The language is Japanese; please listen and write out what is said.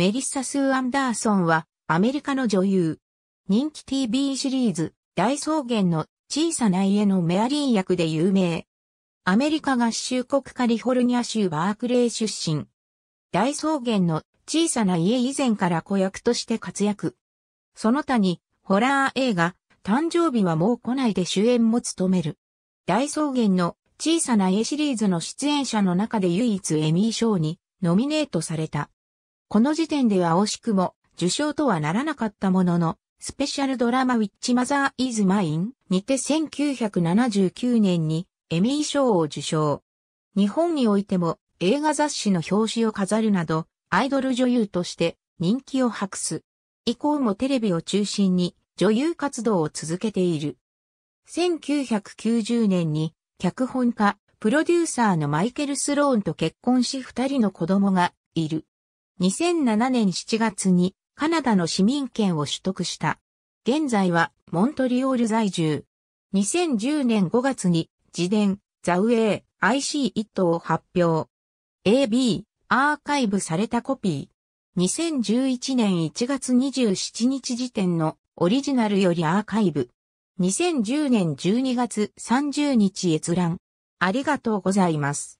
メリッサ・スー・アンダーソンは、アメリカの女優。人気 TV シリーズ、大草原の小さな家のメアリー役で有名。アメリカ合衆国カリフォルニア州バークレー出身。大草原の小さな家以前から子役として活躍。その他に、ホラー映画、誕生日はもう来ないで主演も務める。大草原の小さな家シリーズの出演者の中で唯一エミー賞にノミネートされた。この時点では惜しくも受賞とはならなかったものの、スペシャルドラマウィッチマザーイズマインにて1979年にエミー賞を受賞。日本においても映画雑誌の表紙を飾るなど、アイドル女優として人気を博す。以降もテレビを中心に女優活動を続けている。1990年に脚本家、プロデューサーのマイケル・スローンと結婚し二人の子供がいる。2007年7月にカナダの市民権を取得した。現在はモントリオール在住。2010年5月に自伝、ザウェイ、IC 一等を発表。AB、アーカイブされたコピー。2011年1月27日時点のオリジナルよりアーカイブ。2010年12月30日閲覧。ありがとうございます。